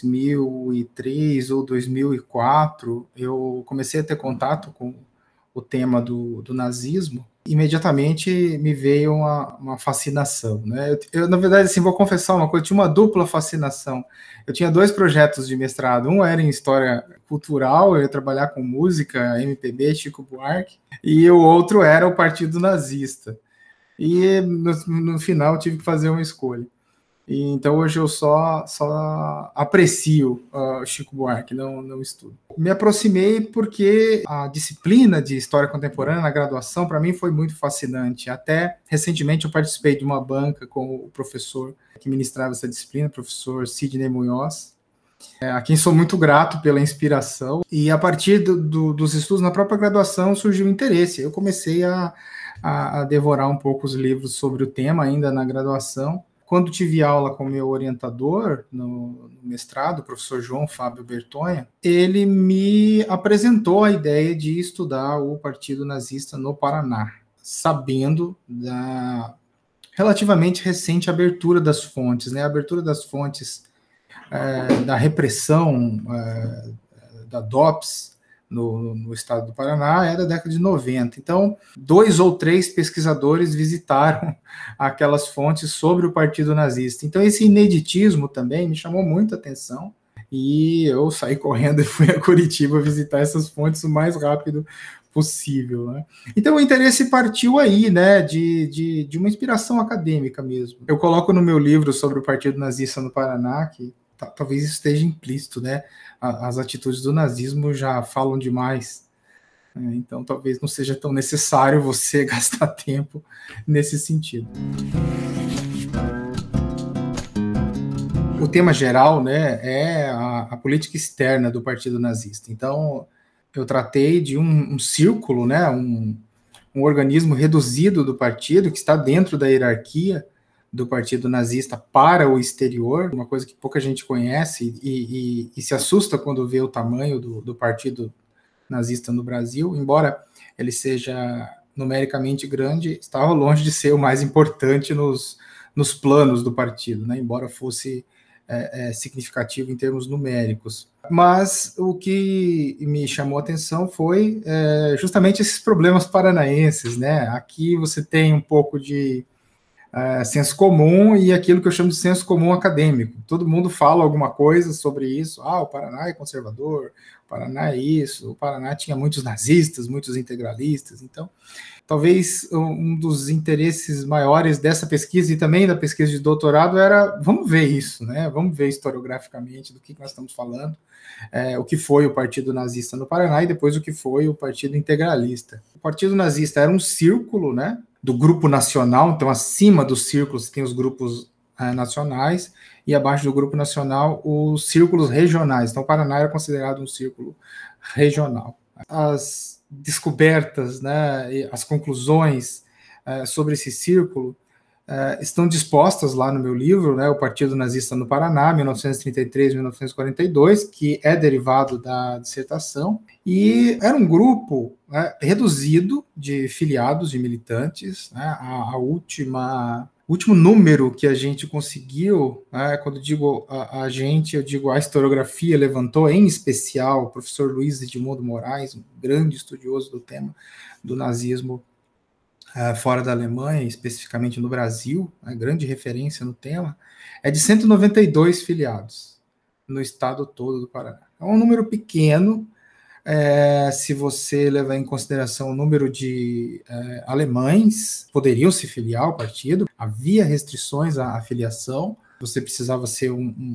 2003 ou 2004, eu comecei a ter contato com o tema do, do nazismo, imediatamente me veio uma, uma fascinação. Né? Eu, eu, na verdade, assim, vou confessar uma coisa, eu tinha uma dupla fascinação. Eu tinha dois projetos de mestrado, um era em História Cultural, eu ia trabalhar com música, MPB, Chico Buarque, e o outro era o Partido Nazista. E no, no final eu tive que fazer uma escolha. E, então hoje eu só, só aprecio uh, Chico Buarque, não, não estudo. Me aproximei porque a disciplina de História Contemporânea na graduação, para mim, foi muito fascinante. Até recentemente eu participei de uma banca com o professor que ministrava essa disciplina, o professor Sidney Munhoz, é, a quem sou muito grato pela inspiração. E a partir do, do, dos estudos na própria graduação surgiu interesse. Eu comecei a, a, a, devorar um pouco os livros sobre o tema ainda na graduação. Quando tive aula com meu orientador no, mestrado, o professor João Fábio Bertonha, ele me apresentou a ideia de estudar o Partido Nazista no Paraná, sabendo da relativamente recente abertura das fontes, né? A abertura das fontes é, da repressão é, da DOPS no, no, estado do Paraná é da década de 90. Então, dois ou três pesquisadores visitaram aquelas fontes sobre o partido nazista. Então, esse ineditismo também me chamou muita atenção e eu saí correndo e fui a Curitiba visitar essas fontes o mais rápido possível. Né? Então o interesse partiu aí, né, de, de, de, uma inspiração acadêmica mesmo. Eu coloco no meu livro sobre o Partido Nazista no Paraná, que talvez esteja implícito, né? As atitudes do nazismo já falam demais. Né? Então, talvez não seja tão necessário você gastar tempo nesse sentido. O tema geral, né, é a, a política externa do Partido Nazista. Então, eu tratei de um, um círculo, né, um, um organismo reduzido do partido que está dentro da hierarquia do partido nazista para o exterior, uma coisa que pouca gente conhece e, e, e se assusta quando vê o tamanho do, do partido nazista no Brasil, embora ele seja numericamente grande, estava longe de ser o mais importante nos, nos planos do partido, né? embora fosse é, é, significativo em termos numéricos. Mas o que me chamou a atenção foi é, justamente esses problemas paranaenses. Né? Aqui você tem um pouco de é, senso comum e aquilo que eu chamo de senso comum acadêmico. Todo mundo fala alguma coisa sobre isso. Ah, o Paraná é conservador, o Paraná é isso, o Paraná tinha muitos nazistas, muitos integralistas. Então, talvez um dos interesses maiores dessa pesquisa e também da pesquisa de doutorado era vamos ver isso, né? Vamos ver historiograficamente do que nós estamos falando é, o que foi o Partido Nazista no Paraná e depois o que foi o Partido Integralista. O Partido Nazista era um círculo, né? Do grupo nacional, então acima dos círculos tem os grupos é, nacionais e abaixo do grupo nacional os círculos regionais. Então o Paraná era considerado um círculo regional. As descobertas, né, as conclusões é, sobre esse círculo uh, estão dispostas lá no meu livro, né, O Partido Nazista no Paraná, 1933-1942, que é derivado da dissertação, e era um grupo né, reduzido de filiados e militantes, né, a, a última o último número que a gente conseguiu, né, quando digo a, a, gente, eu digo a historiografia levantou, em especial o professor Luiz Edmundo Moraes, um grande estudioso do tema do nazismo eh, fora da Alemanha, especificamente no Brasil, a grande referência no tema, é de 192 filiados no estado todo do Paraná. É um número pequeno, é, se você levar em consideração o número de é, alemães poderiam se filiar ao partido, havia restrições à, filiação, você precisava ser um, um,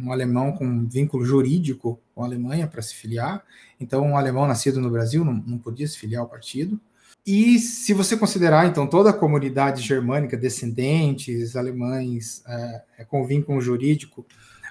um alemão com vínculo jurídico com a Alemanha para se filiar, então um alemão nascido no Brasil não, não podia se filiar ao partido. E se você considerar, então, toda a comunidade germânica, descendentes, alemães, é, é com vínculo jurídico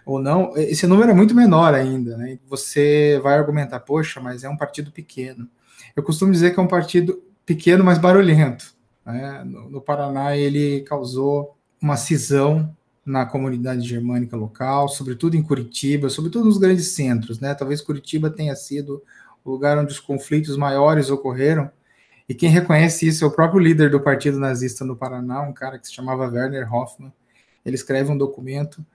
ou não, esse número é muito menor ainda. Né? Você vai argumentar, poxa, mas é um partido pequeno. Eu costumo dizer que é um partido pequeno, mas barulhento. Né? No, no Paraná, ele causou uma cisão na comunidade germânica local, sobretudo em Curitiba, sobretudo nos grandes centros. Né? Talvez Curitiba tenha sido o lugar onde os conflitos maiores ocorreram, e quem reconhece isso é o próprio líder do Partido Nazista no Paraná, um cara que se chamava Werner Hoffmann. Ele escreve um documento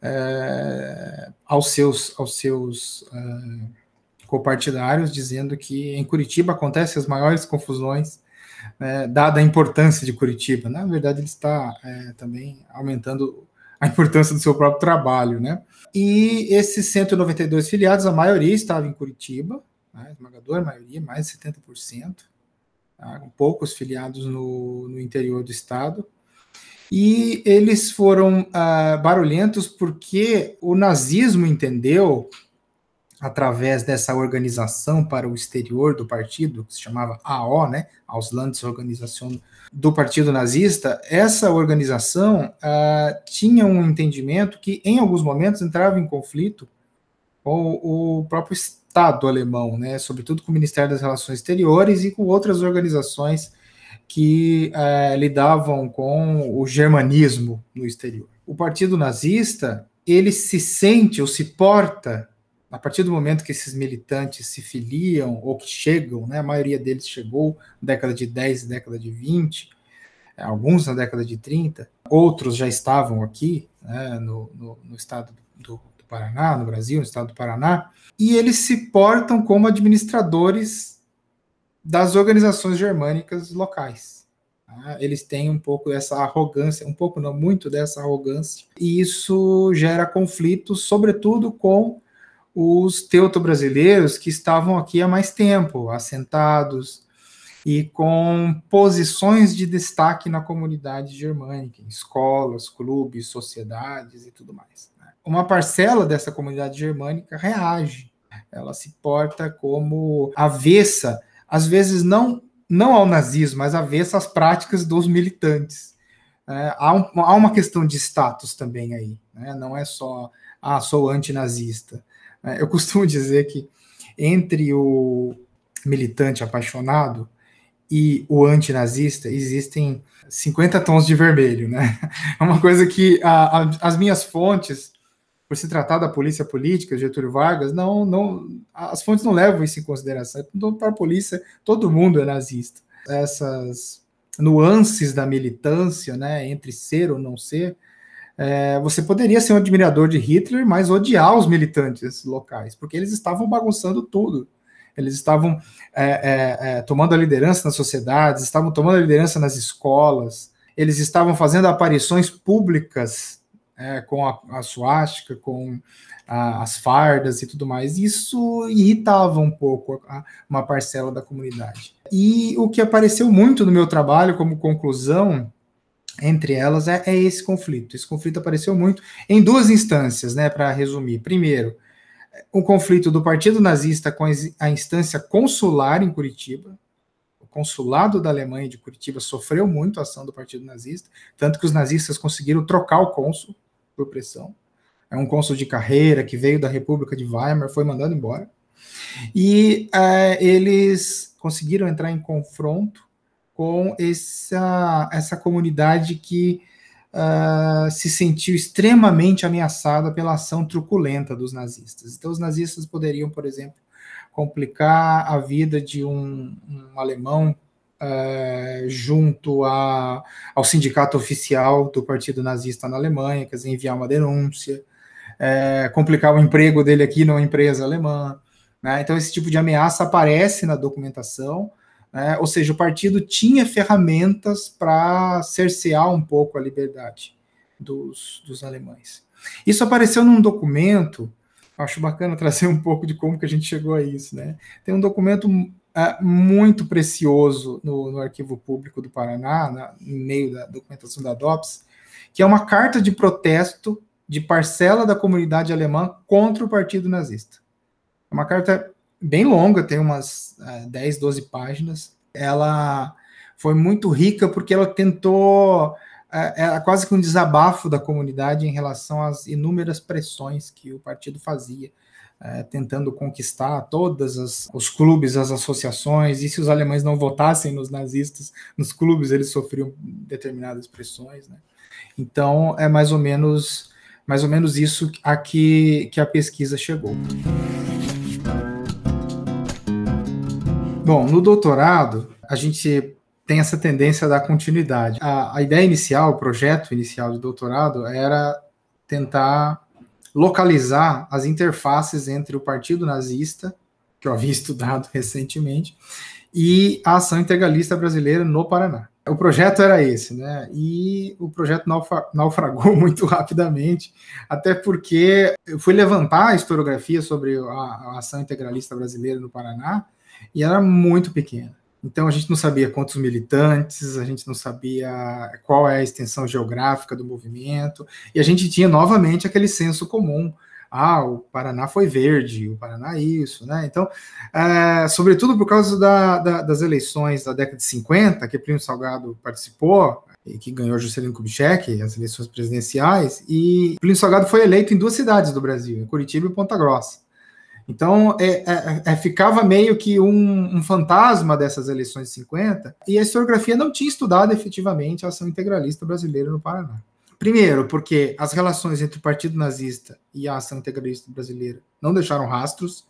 é, aos seus, aos seus é, copartidários, dizendo que em Curitiba acontecem as maiores confusões, né, dada a importância de Curitiba. Né? Na verdade, ele está é, também aumentando a importância do seu próprio trabalho. Né? E esses 192 filiados, a maioria estava em Curitiba, né, esmagadora maioria, mais de 70%. Ah, poucos filiados no, no interior do estado. E eles foram ah, barulhentos porque o nazismo entendeu, através dessa organização para o exterior do partido, que se chamava AO, né, Auslandsorganisation do Partido Nazista, essa organização ah, tinha um entendimento que, em alguns momentos, entrava em conflito com o próprio Estado alemão, né, sobretudo com o Ministério das Relações Exteriores e com outras organizações que é, lidavam com o germanismo no exterior. O Partido Nazista ele se sente ou se porta a partir do momento que esses militantes se filiam ou que chegam, né, a maioria deles chegou na década de 10 década de 20, alguns na década de 30, outros já estavam aqui né, no, no, no estado do, Paraná, no Brasil, no estado do Paraná, e eles se portam como administradores das organizações germânicas locais. Tá? Eles têm um pouco dessa arrogância, um pouco não muito dessa arrogância, e isso gera conflitos, sobretudo com os teuto-brasileiros que estavam aqui há mais tempo, assentados, e com posições de destaque na comunidade germânica, em escolas, clubes, sociedades e tudo mais uma parcela dessa comunidade germânica reage, ela se porta como avessa, às vezes não, não ao nazismo, mas avessa às práticas dos militantes. É, há, um, há, uma questão de status também aí, né? não é só, ah, sou antinazista. É, eu costumo dizer que entre o militante apaixonado e o antinazista existem 50 tons de vermelho, né? É uma coisa que a, a, as minhas fontes por se tratar da polícia política, Getúlio Vargas, não, não, as fontes não levam isso em consideração. Então, para a polícia, todo mundo é nazista. Essas nuances da militância, né, entre ser ou não ser, é, você poderia ser um admirador de Hitler, mas odiar os militantes locais, porque eles estavam bagunçando tudo. Eles estavam é, é, é tomando a liderança nas sociedades, estavam tomando a liderança nas escolas, eles estavam fazendo aparições públicas é, com a, a suástica, com a, as fardas e tudo mais. Isso irritava um pouco a, uma parcela da comunidade. E o que apareceu muito no meu trabalho como conclusão entre elas é, é esse conflito. Esse conflito apareceu muito em duas instâncias, né? Para resumir, primeiro um conflito do Partido Nazista com a instância consular em Curitiba, consulado da Alemanha de Curitiba sofreu muito a ação do Partido Nazista, tanto que os nazistas conseguiram trocar o cônsul por pressão. É um cônsul de carreira que veio da República de Weimar, foi mandado embora. E é, eles conseguiram entrar em confronto com essa, essa comunidade que uh, se sentiu extremamente ameaçada pela ação truculenta dos nazistas. Então, os nazistas poderiam, por exemplo, complicar a vida de um, um alemão é, junto a, ao sindicato oficial do Partido Nazista na Alemanha, quer dizer, enviar uma denúncia, é, complicar o emprego dele aqui numa empresa alemã. Né? Então, esse tipo de ameaça aparece na documentação, né? ou seja, o partido tinha ferramentas para cercear um pouco a liberdade dos, dos alemães. Isso apareceu num documento, acho bacana trazer um pouco de como que a gente chegou a isso, né? Tem um documento uh, muito precioso no, no, Arquivo Público do Paraná, na, no meio da documentação da DOPS, que é uma carta de protesto de parcela da comunidade alemã contra o Partido Nazista. É uma carta bem longa, tem umas uh, 10, 12 páginas. Ela foi muito rica porque ela tentou era é, é, quase que um desabafo da comunidade em relação às inúmeras pressões que o partido fazia é, tentando conquistar todas as, os clubes, as associações, e se os alemães não votassem nos nazistas, nos clubes eles sofriam determinadas pressões, né? Então é mais ou menos mais ou menos isso a que, que a pesquisa chegou. Bom, no doutorado a gente tem essa tendência da continuidade. A, a ideia inicial, o projeto inicial de doutorado era tentar localizar as interfaces entre o Partido Nazista, que eu havia estudado recentemente, e a Ação Integralista Brasileira no Paraná. O projeto era esse, né? E o projeto naufragou muito rapidamente, até porque eu fui levantar a historiografia sobre a Ação Integralista Brasileira no Paraná e era muito pequena. Então a gente não sabia quantos militantes, a gente não sabia qual é a extensão geográfica do movimento, e a gente tinha novamente aquele senso comum. Ah, o Paraná foi verde, o Paraná é isso, né? Então, é, sobretudo por causa da, da, das eleições da década de 50, que Plínio Salgado participou, e que ganhou Juscelino Kubitschek, as eleições presidenciais, e Plínio Salgado foi eleito em duas cidades do Brasil, em Curitiba e Ponta Grossa. Então, é, é, é, ficava meio que um, um, fantasma dessas eleições de 50, e a historiografia não tinha estudado efetivamente a ação integralista brasileira no Paraná. Primeiro, porque as relações entre o Partido Nazista e a ação integralista brasileira não deixaram rastros,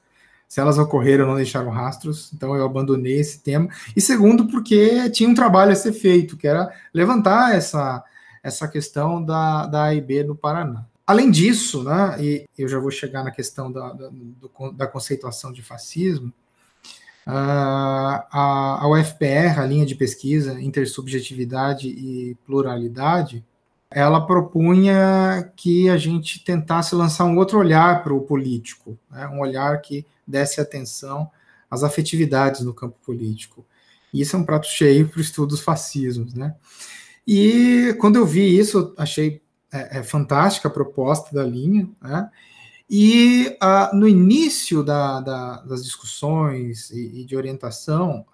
se elas ocorreram, não deixaram rastros, então eu abandonei esse tema. E segundo, porque tinha um trabalho a ser feito, que era levantar essa, essa questão da, da AIB no Paraná. Além disso, né, e eu já vou chegar na questão da, da, da conceituação de fascismo, ah, a, a UFPR, a linha de pesquisa Intersubjetividade e Pluralidade, ela propunha que a gente tentasse lançar um outro olhar para o político, né, um olhar que desse atenção às afetividades no campo político. isso é um prato cheio para o estudo dos fascismos. Né? E quando eu vi isso, achei é, é fantástica a proposta da linha, né? E ah, no início da, da, das discussões e, e de orientação,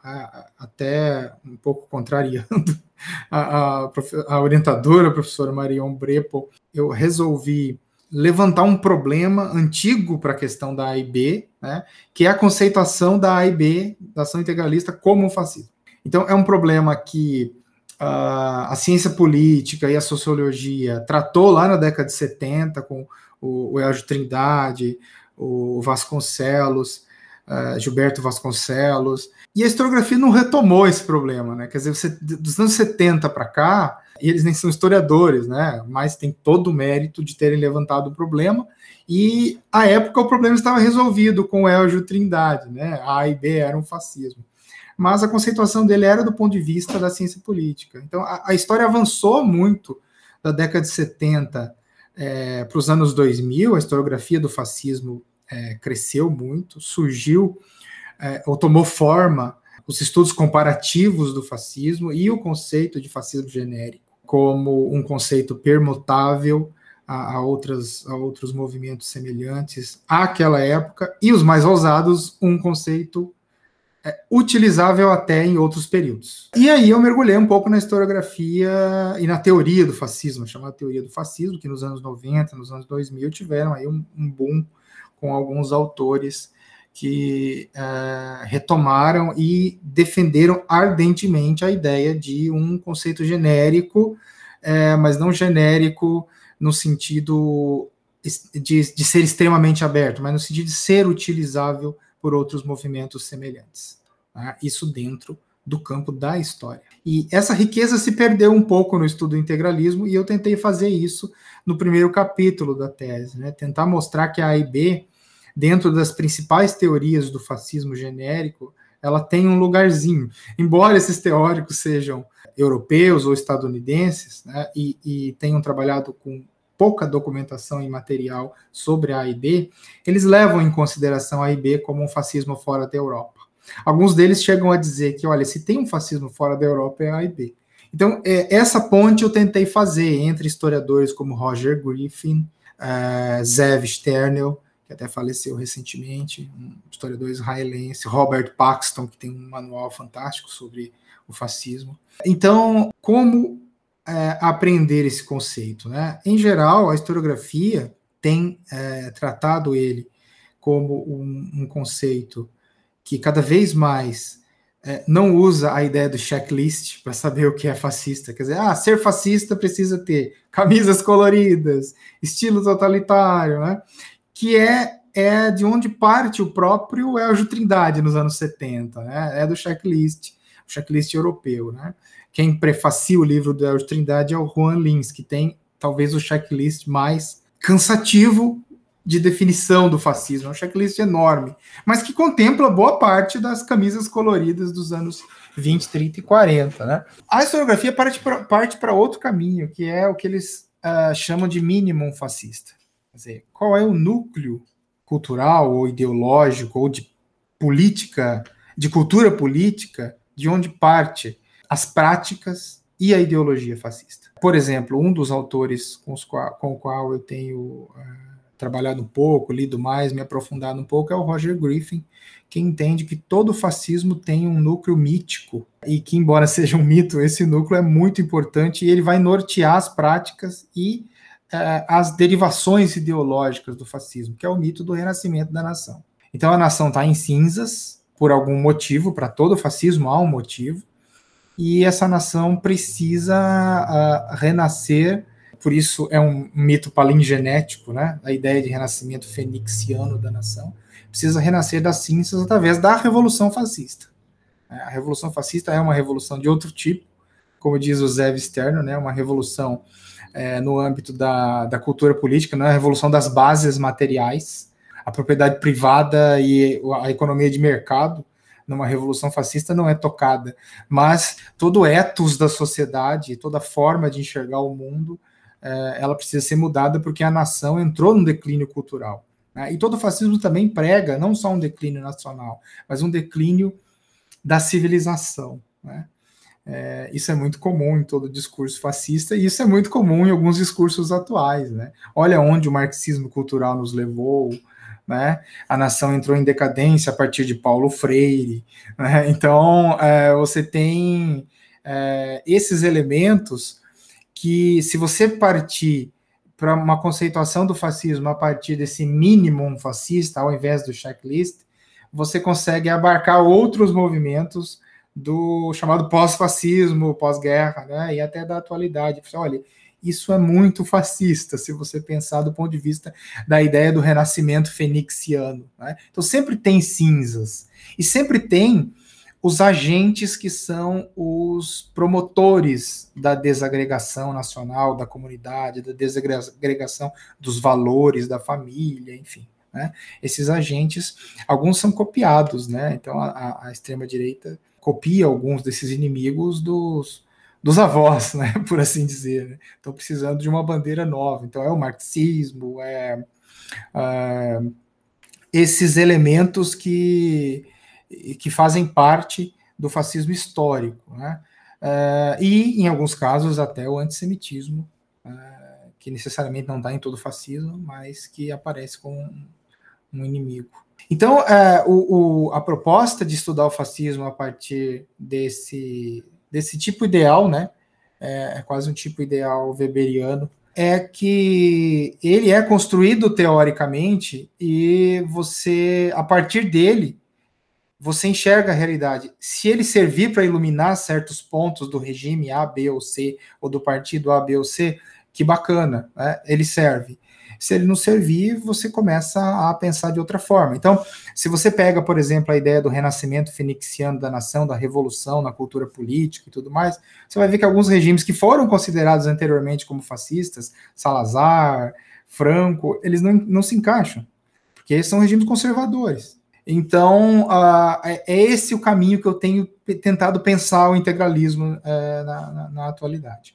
até um pouco contrariando a, a, a orientadora, a professora Marion Brepo, eu resolvi levantar um problema antigo para a questão da AIB, né, que é a conceituação da AIB, da ação integralista, como um fascismo. Então, é um problema que a, ciência política e a sociologia tratou lá na década de 70 com o, o Elgio Trindade, o Vasconcelos, uh, Gilberto Vasconcelos, e a historiografia não retomou esse problema, né? Quer dizer, você, dos anos 70 para cá, e eles nem são historiadores, né? Mas tem todo o mérito de terem levantado o problema. E à época o problema estava resolvido com o Elgio Trindade, né? A e B eram fascismo mas a conceituação dele era do ponto de vista da ciência política. Então, a, a história avançou muito da década de 70 é, para os anos 2000, a historiografia do fascismo é, cresceu muito, surgiu é, ou tomou forma os estudos comparativos do fascismo e o conceito de fascismo genérico como um conceito permutável a, a, outras, a outros movimentos semelhantes àquela época, e os mais ousados, um conceito é utilizável até em outros períodos. E aí eu mergulhei um pouco na historiografia e na teoria do fascismo, chamada teoria do fascismo, que nos anos 90, nos anos 2000 tiveram aí um, um boom com alguns autores que é, retomaram e defenderam ardentemente a ideia de um conceito genérico, é, mas não genérico no sentido de, de ser extremamente aberto, mas no sentido de ser utilizável por outros movimentos semelhantes. Tá? Isso dentro do campo da história. E essa riqueza se perdeu um pouco no estudo do integralismo, e eu tentei fazer isso no primeiro capítulo da tese, né? tentar mostrar que a AIB, dentro das principais teorias do fascismo genérico, ela tem um lugarzinho. Embora esses teóricos sejam europeus ou estadunidenses, né? e, e tenham trabalhado com pouca documentação e material sobre a AIB, eles levam em consideração a AIB como um fascismo fora da Europa. Alguns deles chegam a dizer que, olha, se tem um fascismo fora da Europa é a AIB. Então, é, essa ponte eu tentei fazer entre historiadores como Roger Griffin, uh, Zev Sternel, que até faleceu recentemente, um historiador israelense, Robert Paxton, que tem um manual fantástico sobre o fascismo. Então, como é, aprender esse conceito. Né? Em geral, a historiografia tem é, tratado ele como um, um, conceito que cada vez mais é, não usa a ideia do checklist para saber o que é fascista. Quer dizer, ah, ser fascista precisa ter camisas coloridas, estilo totalitário, né? que é, é de onde parte o próprio Eljo Trindade nos anos 70, né? é do checklist, o checklist europeu. Né? Quem prefacia o livro da Trindade é o Juan Lins, que tem talvez o checklist mais cansativo de definição do fascismo, é um checklist enorme, mas que contempla boa parte das camisas coloridas dos anos 20, 30 e 40. Né? A historiografia parte para outro caminho, que é o que eles uh, chamam de mínimo fascista. Quer dizer, qual é o núcleo cultural ou ideológico ou de política, de cultura política, de onde parte as práticas e a ideologia fascista. Por exemplo, um dos autores com, qual, com o qual eu tenho é, trabalhado um pouco, lido mais, me aprofundado um pouco, é o Roger Griffin, que entende que todo fascismo tem um núcleo mítico e que, embora seja um mito, esse núcleo é muito importante e ele vai nortear as práticas e é, as derivações ideológicas do fascismo, que é o mito do renascimento da nação. Então a nação está em cinzas, por algum motivo, para todo fascismo há um motivo, e essa nação precisa uh, renascer. Por isso é um mito palingenético, né? A ideia de renascimento fenixiano da nação precisa renascer das cinzas através da revolução fascista. É, a revolução fascista é uma revolução de outro tipo, como diz o Zé Sterno, né? Uma revolução é, no âmbito da, da cultura política, não é a revolução das bases materiais, a propriedade privada e a economia de mercado numa revolução fascista não é tocada, mas todo o ethos da sociedade, toda forma de enxergar o mundo, eh, ela precisa ser mudada porque a nação entrou num declínio cultural. Né? E todo fascismo também prega não só um declínio nacional, mas um declínio da civilização. Né? Eh, isso é muito comum em todo discurso fascista e isso é muito comum em alguns discursos atuais. Né? Olha onde o marxismo cultural nos levou, né? A nação entrou em decadência a partir de Paulo Freire, né? Então é, você tem é, esses elementos que, se você partir para uma conceituação do fascismo a partir desse mínimo fascista, ao invés do checklist, você consegue abarcar outros movimentos do chamado pós-fascismo, pós-guerra, né? E até da atualidade. Olha, isso é muito fascista, se você pensar do ponto de vista da ideia do renascimento fenixiano. Né? Então, sempre tem cinzas. E sempre tem os agentes que são os promotores da desagregação nacional, da comunidade, da desagregação dos valores da família, enfim. Né? Esses agentes, alguns são copiados, né? Então a, a extrema-direita copia alguns desses inimigos dos, dos avós, né, por assim dizer. Né? Estão precisando de uma bandeira nova. Então é o marxismo, é, é esses elementos que, que fazem parte do fascismo histórico, né? É, e em alguns casos até o antissemitismo, é, que necessariamente não está em todo o fascismo, mas que aparece como um inimigo. Então, o, o, a proposta de estudar o fascismo a partir desse desse tipo ideal, né? É, é quase um tipo ideal weberiano. É que ele é construído teoricamente e você, a partir dele, você enxerga a realidade. Se ele servir para iluminar certos pontos do regime A, B ou C, ou do partido A, B ou C, que bacana, né? ele serve. Se ele não servir, você começa a pensar de outra forma. Então, se você pega, por exemplo, a ideia do renascimento fenixiano da nação, da revolução na cultura política e tudo mais, você vai ver que alguns regimes que foram considerados anteriormente como fascistas, Salazar, Franco, eles não, não se encaixam, porque são regimes conservadores. Então, uh, é esse o caminho que eu tenho tentado pensar o integralismo uh, na, na, na, atualidade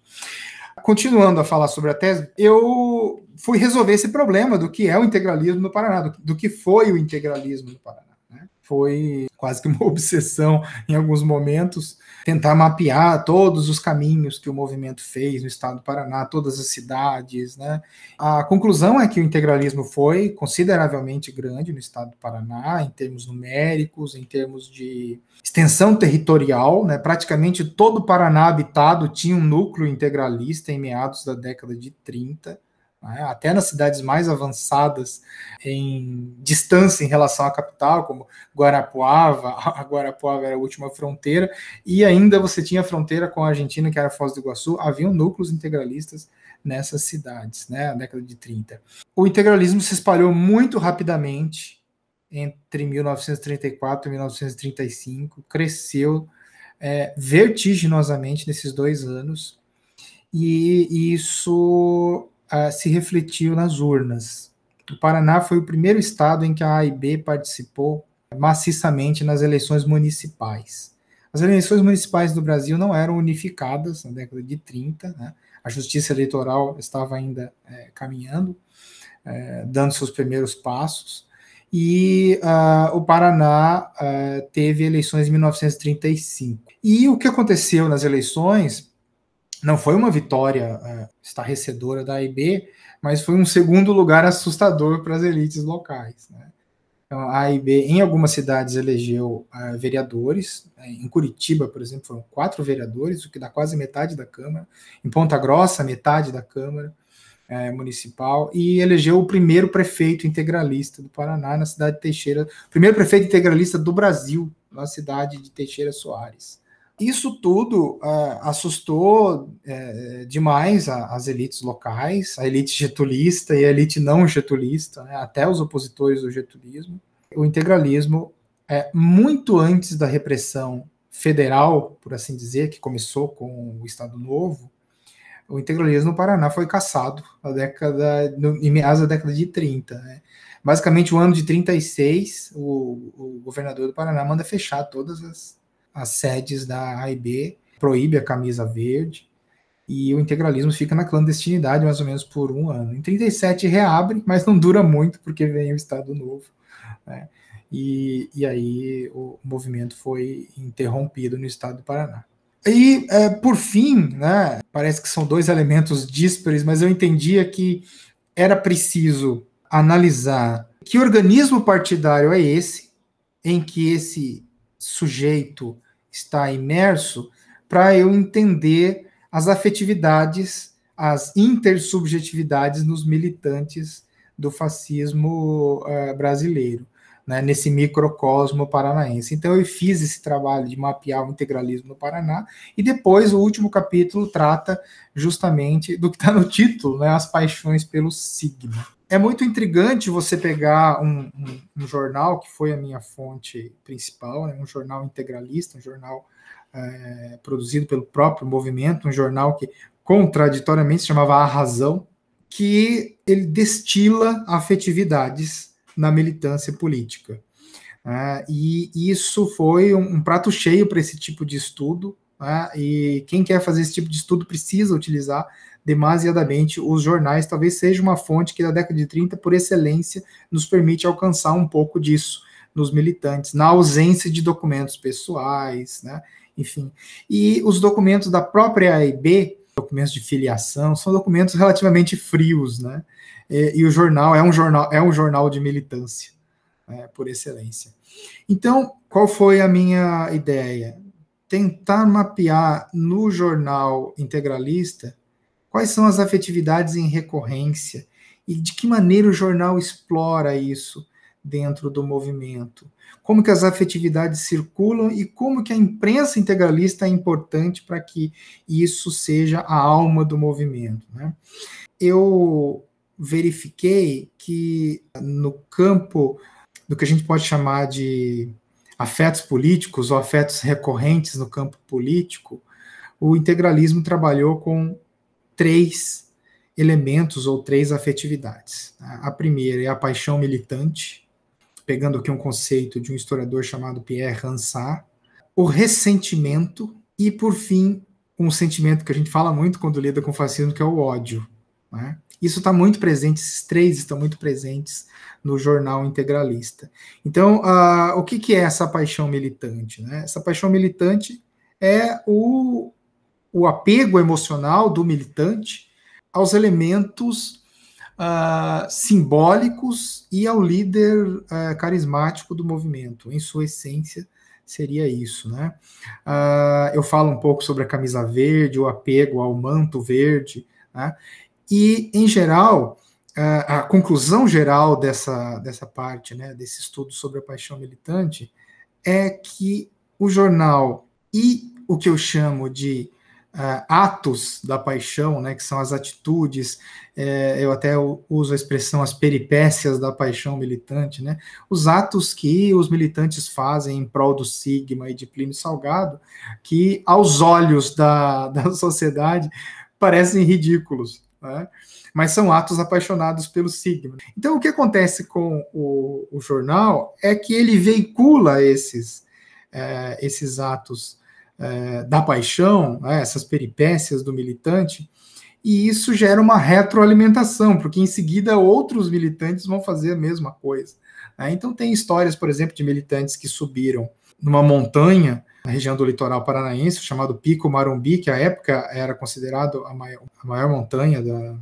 continuando a falar sobre a tese, eu fui resolver esse problema do que é o integralismo no Paraná, do, do que foi o integralismo no Paraná. Né? Foi quase que uma obsessão em alguns momentos tentar mapear todos os caminhos que o movimento fez no estado do Paraná, todas as cidades, né? A conclusão é que o integralismo foi consideravelmente grande no estado do Paraná, em termos numéricos, em termos de extensão territorial, né? Praticamente todo o Paraná habitado tinha um núcleo integralista em meados da década de 30 né? até nas cidades mais avançadas em distância em relação à capital, como Guarapuava, a Guarapuava era a última fronteira, e ainda você tinha a fronteira com a Argentina, que era Foz do Iguaçu, haviam núcleos integralistas nessas cidades, né, na década de 30. O integralismo se espalhou muito rapidamente entre 1934 e 1935, cresceu é, vertiginosamente nesses dois anos, e isso uh, se refletiu nas urnas. O Paraná foi o primeiro estado em que a AIB participou maciçamente nas eleições municipais. As eleições municipais do Brasil não eram unificadas na década de 30, né? a justiça eleitoral estava ainda é, caminhando, é, dando seus primeiros passos, e uh, o Paraná uh, teve eleições em 1935. E o que aconteceu nas eleições não foi uma vitória é, estarrecedora da AIB, mas foi um segundo lugar assustador para as elites locais. Né? Então, a AIB, em algumas cidades, elegeu é, vereadores. Né? Em Curitiba, por exemplo, foram quatro vereadores, o que dá quase metade da Câmara. Em Ponta Grossa, metade da Câmara é, Municipal. E elegeu o primeiro prefeito integralista do Paraná, na cidade de Teixeira. Primeiro prefeito integralista do Brasil, na cidade de Teixeira Soares isso tudo é, assustou é, demais a, as elites locais, a elite getulista e a elite não getulista, né, até os opositores do getulismo. O integralismo, é muito antes da repressão federal, por assim dizer, que começou com o Estado Novo, o integralismo no Paraná foi caçado na década, no, em meados da década de 30. Né? Basicamente, o ano de 36, o, o governador do Paraná manda fechar todas as as sedes da AIB proíbe a camisa verde e o integralismo fica na clandestinidade mais ou menos por um ano. Em 37 reabre, mas não dura muito porque vem o Estado Novo. Né? E, e aí o movimento foi interrompido no Estado do Paraná. E, é, por fim, né, parece que são dois elementos díspares, mas eu entendia que era preciso analisar que organismo partidário é esse, em que esse sujeito está imerso para eu entender as afetividades, as intersubjetividades nos militantes do fascismo uh, brasileiro né, nesse microcosmo paranaense. Então eu fiz esse trabalho de mapear o integralismo no Paraná e depois o último capítulo trata justamente do que está no título, né, as paixões pelo sigma. É muito intrigante você pegar um, um, um jornal que foi a minha fonte principal, né, um jornal integralista, um jornal é, produzido pelo próprio movimento, um jornal que contraditoriamente se chamava A Razão, que ele destila afetividades na militância política. Ah, e isso foi um, um prato cheio para esse tipo de estudo, né? e quem quer fazer esse tipo de estudo precisa utilizar demasiadamente os jornais, talvez seja uma fonte que da década de 30, por excelência, nos permite alcançar um pouco disso nos militantes, na ausência de documentos pessoais, né? enfim. E os documentos da própria AIB, documentos de filiação, são documentos relativamente frios, né? E, é, e o jornal é um jornal, é um jornal de militância, né, por excelência. Então, qual foi a minha ideia? Tentar mapear no jornal integralista quais são as afetividades em recorrência e de que maneira o jornal explora isso dentro do movimento, como que as afetividades circulam e como que a imprensa integralista é importante para que isso seja a alma do movimento. Né? Eu verifiquei que no campo do que a gente pode chamar de afetos políticos ou afetos recorrentes no campo político, o integralismo trabalhou com três elementos ou três afetividades. Né? A primeira é a paixão militante, pegando aqui um conceito de um historiador chamado Pierre Hansard, o ressentimento e, por fim, um sentimento que a gente fala muito quando lida com fascismo, que é o ódio. Né? Isso está muito presente, esses três estão muito presentes no jornal integralista. Então, uh, o que, que, é essa paixão militante? Né? Essa paixão militante é o, o apego emocional do militante aos elementos uh, simbólicos e ao líder uh, carismático do movimento. Em sua essência, seria isso, né? Uh, eu falo um pouco sobre a camisa verde, o apego ao manto verde, né? E, em geral, ah, a conclusão geral dessa, dessa parte, né, desse estudo sobre a paixão militante, é que o jornal e o que eu chamo de uh, atos da paixão, né, que são as atitudes, é, eu até uso a expressão as peripécias da paixão militante, né, os atos que os militantes fazem em prol do Sigma e de Plínio Salgado, que aos olhos da, da sociedade parecem ridículos, né, mas são atos apaixonados pelo Sigma. Então, o que acontece com o, o jornal é que ele veicula esses, é, esses atos é, da paixão, né, essas peripécias do militante, e isso gera uma retroalimentação, porque em seguida outros militantes vão fazer a mesma coisa. Né? Então, tem histórias, por exemplo, de militantes que subiram numa montanha na região do litoral paranaense, chamado Pico Marumbi, que à época era considerado a maior, a maior montanha da,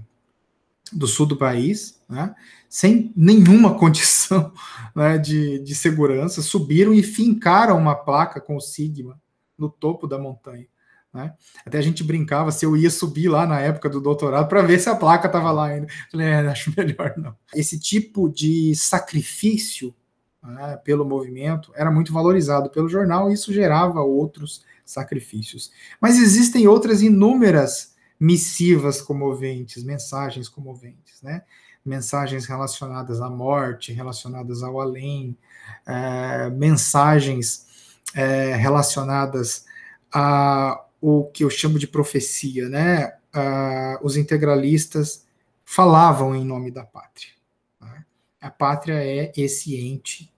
do sul do país, né? sem nenhuma condição né, de, de segurança, subiram e fincaram uma placa com o Sigma no topo da montanha. Né? Até a gente brincava se eu ia subir lá na época do doutorado para ver se a placa estava lá ainda. Falei, é, acho melhor não. Esse tipo de sacrifício né, pelo movimento era muito valorizado pelo jornal e isso gerava outros sacrifícios. Mas existem outras inúmeras missivas comoventes, mensagens comoventes, né? mensagens relacionadas à morte, relacionadas ao além, é, mensagens é, relacionadas a o que eu chamo de profecia, né? os integralistas falavam em nome da pátria. Né? A pátria é esse ente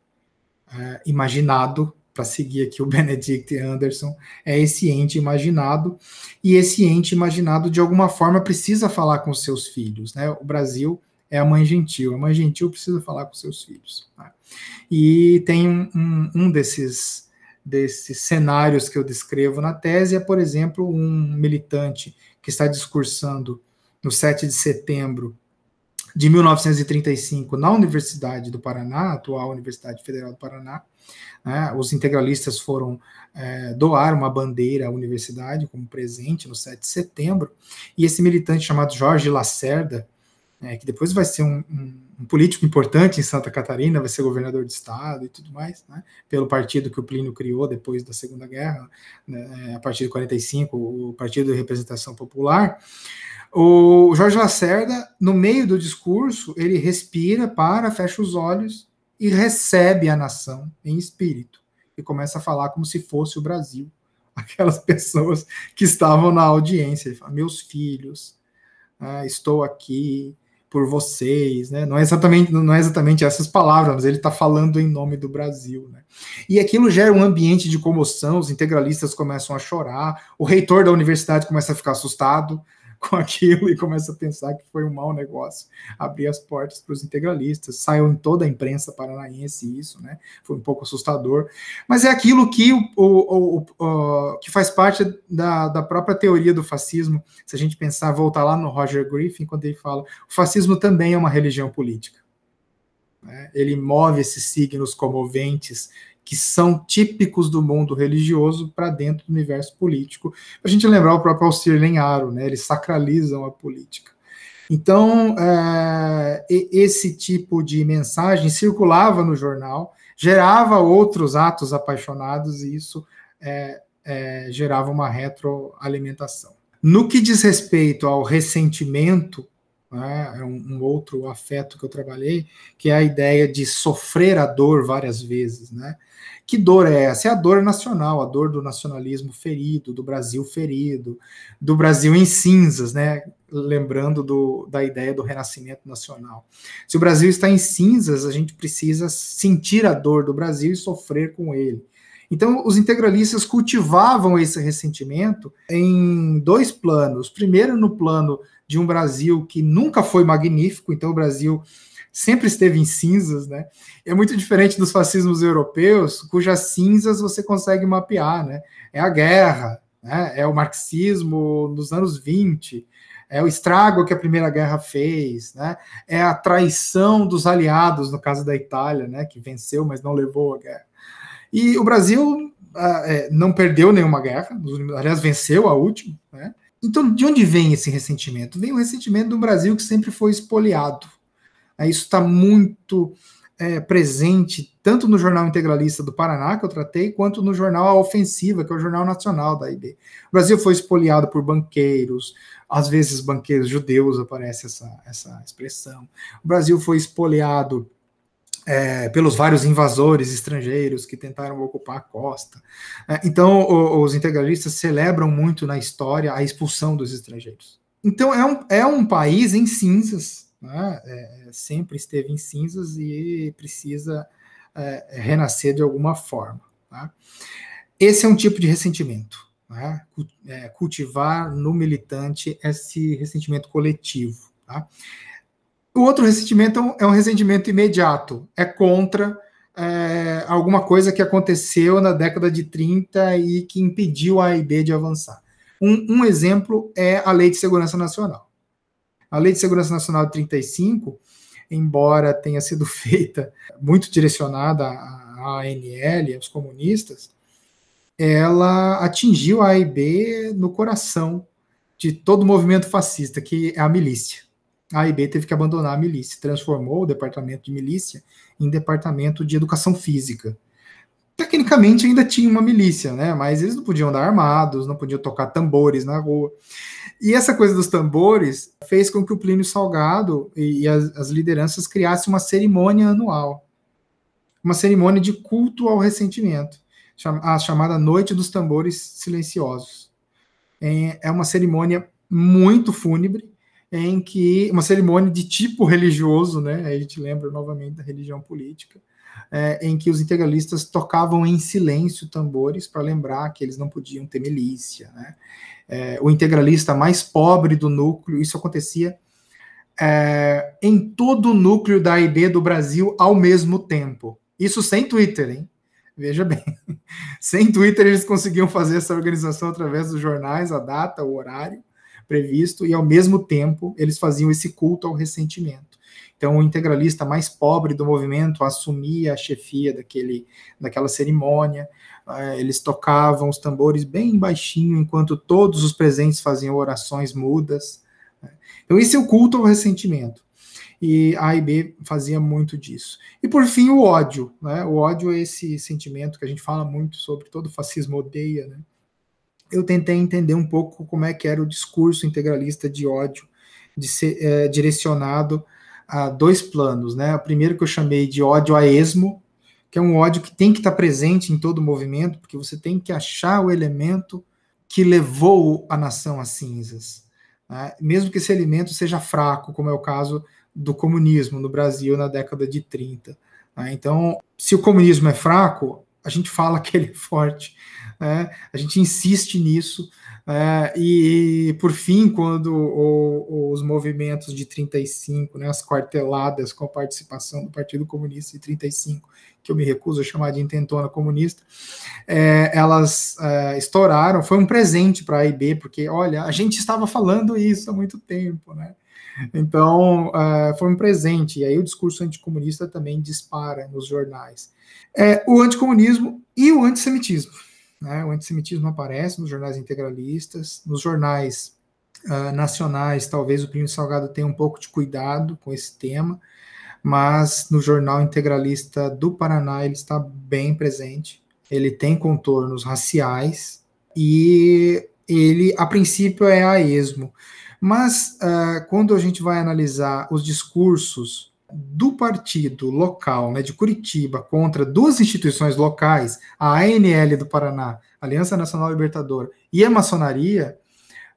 é, imaginado para seguir aqui o Benedict Anderson, é esse ente imaginado, e esse ente imaginado, de alguma forma, precisa falar com seus filhos. Né? O Brasil é a mãe gentil, a mãe gentil precisa falar com seus filhos. Né? E tem um, um, um desses desses cenários que eu descrevo na tese é, por exemplo, um militante que está discursando no 7 de setembro de 1935 na Universidade do Paraná, atual Universidade Federal do Paraná. Né? Os integralistas foram é, doar uma bandeira à universidade como presente no 7 de setembro, e esse militante chamado Jorge Lacerda, é, que depois vai ser um, um, um, político importante em Santa Catarina, vai ser governador de estado e tudo mais, né? pelo partido que o Plínio criou depois da Segunda Guerra, né? a partir de 45, o Partido de Representação Popular. O Jorge Lacerda, no meio do discurso, ele respira, para, fecha os olhos e recebe a nação em espírito e começa a falar como se fosse o Brasil. Aquelas pessoas que estavam na audiência, ele fala, meus filhos, né, estou aqui, por vocês, né? Não é exatamente, não é exatamente essas palavras, mas ele está falando em nome do Brasil, né? E aquilo gera um ambiente de comoção, os integralistas começam a chorar, o reitor da universidade começa a ficar assustado, com aquilo e começa a pensar que foi um mau negócio abrir as portas para os integralistas. Saiu em toda a imprensa paranaense isso, né? Foi um pouco assustador. Mas é aquilo que, o, o, o, o que faz parte da, da própria teoria do fascismo. Se a gente pensar, voltar lá no Roger Griffin, quando ele fala, o fascismo também é uma religião política. Né? Ele move esses signos comoventes que são típicos do mundo religioso para dentro do universo político. A gente lembrar o próprio Alcir Lenharo, né? Eles sacralizam a política. Então, é, esse tipo de mensagem circulava no jornal, gerava outros atos apaixonados e isso é, é, gerava uma retroalimentação. No que diz respeito ao ressentimento né? é um, um, outro afeto que eu trabalhei, que é a ideia de sofrer a dor várias vezes. Né? Que dor é essa? É a dor nacional, a dor do nacionalismo ferido, do Brasil ferido, do Brasil em cinzas, né? lembrando do, da ideia do renascimento nacional. Se o Brasil está em cinzas, a gente precisa sentir a dor do Brasil e sofrer com ele. Então, os integralistas cultivavam esse ressentimento em dois planos. Primeiro, no plano de um Brasil que nunca foi magnífico, então o Brasil sempre esteve em cinzas, né? É muito diferente dos fascismos europeus, cujas cinzas você consegue mapear, né? É a guerra, né? é o marxismo nos anos 20, é o estrago que a Primeira Guerra fez, né? é a traição dos aliados, no caso da Itália, né? que venceu, mas não levou a guerra. E o Brasil ah, é, não perdeu nenhuma guerra, aliás, venceu a última. Né? Então, de onde vem esse ressentimento? Vem o ressentimento do Brasil que sempre foi espoliado. É, isso está muito é, presente tanto no Jornal Integralista do Paraná, que eu tratei, quanto no jornal A Ofensiva, que é o jornal nacional da IB. O Brasil foi espoliado por banqueiros, às vezes banqueiros judeus aparece essa, essa expressão. O Brasil foi espoliado é, pelos vários invasores estrangeiros que tentaram ocupar a costa. É, então, o, os integralistas celebram muito na história a expulsão dos estrangeiros. Então, é um, é um país em cinzas, né? é, é sempre esteve em cinzas e precisa é, renascer de alguma forma. Tá? Esse é um tipo de ressentimento. Né? É, cultivar no militante esse ressentimento coletivo. Tá? O outro ressentimento é, é um ressentimento imediato, é contra é, alguma coisa que aconteceu na década de 30 e que impediu a AIB de avançar. Um, um exemplo é a Lei de Segurança Nacional. A Lei de Segurança Nacional de 35, embora tenha sido feita muito direcionada à ANL, aos comunistas, ela atingiu a AIB no coração de todo o movimento fascista, que é a milícia a AIB teve que abandonar a milícia, transformou o departamento de milícia em departamento de educação física. Tecnicamente ainda tinha uma milícia, né? Mas eles não podiam andar armados, não podiam tocar tambores na rua. E essa coisa dos tambores fez com que o Plínio Salgado e, as, as lideranças criassem uma cerimônia anual, uma cerimônia de culto ao ressentimento, a chamada Noite dos Tambores Silenciosos. É, é uma cerimônia muito fúnebre, em que uma cerimônia de tipo religioso, né? a gente lembra novamente da religião política, é, em que os integralistas tocavam em silêncio tambores para lembrar que eles não podiam ter milícia, né? É, o integralista mais pobre do núcleo, isso acontecia é, em todo o núcleo da ID do Brasil ao mesmo tempo. Isso sem Twitter, hein? Veja bem, sem Twitter eles conseguiam fazer essa organização através dos jornais, a data, o horário, previsto, e ao mesmo tempo eles faziam esse culto ao ressentimento. Então, o integralista mais pobre do movimento assumia a chefia daquele, daquela cerimônia, ah, eles tocavam os tambores bem baixinho, enquanto todos os presentes faziam orações mudas. Né? Então, esse é o culto ao ressentimento e A e B fazia muito disso. E por fim, o ódio. Né? O ódio é esse sentimento que a gente fala muito sobre, todo fascismo odeia, né? eu tentei entender um pouco como é que era o discurso integralista de ódio, de ser é, direcionado a dois planos, né? O primeiro que eu chamei de ódio a esmo, que é um ódio que tem que estar presente em todo movimento, porque você tem que achar o elemento que levou a nação às cinzas, né? mesmo que esse elemento seja fraco, como é o caso do comunismo no Brasil na década de 30. Né? Então, se o comunismo é fraco, a gente fala que ele é forte, né? a gente insiste nisso, é, e, e, por fim, quando o, os movimentos de 35, né, as quarteladas com a participação do Partido Comunista de 35, que eu me recuso a chamar de intentona comunista, é, elas é, estouraram, foi um presente para a IB, porque, olha, a gente estava falando isso há muito tempo, né? Então, uh, foi um presente. E aí o discurso anticomunista também dispara nos jornais. É, o anticomunismo e o antissemitismo. Né? O antissemitismo aparece nos jornais integralistas, nos jornais uh, nacionais, talvez o Primo Salgado tenha um pouco de cuidado com esse tema, mas no jornal integralista do Paraná ele está bem presente. Ele tem contornos raciais e ele, a princípio, é a esmo. Mas uh, quando a gente vai analisar os discursos do partido local, né, de Curitiba, contra duas instituições locais, a ANL do Paraná, Aliança Nacional Libertadora, e a maçonaria,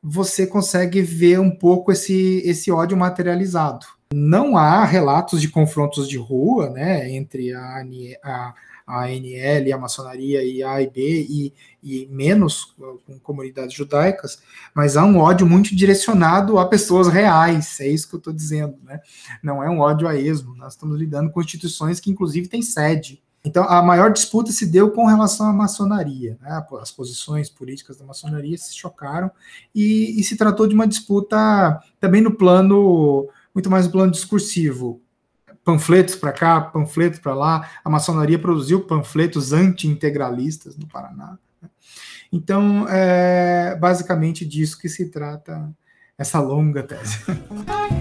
você consegue ver um pouco esse, esse ódio materializado. Não há relatos de confrontos de rua, né, entre a, a a ANL, a maçonaria e a AIB, e, e menos ah, com comunidades judaicas, mas há um ódio muito direcionado a pessoas reais, é isso que eu estou dizendo, né? Não é um ódio a esmo, nós estamos lidando com instituições que, inclusive, têm sede. Então, a maior disputa se deu com relação à maçonaria. Né? As posições políticas da maçonaria se chocaram e, e se tratou de uma disputa também no plano, muito mais no plano discursivo, panfletos para cá, panfletos para lá. A maçonaria produziu panfletos anti-integralistas no Paraná. Né? Então, é basicamente disso que se trata essa longa tese.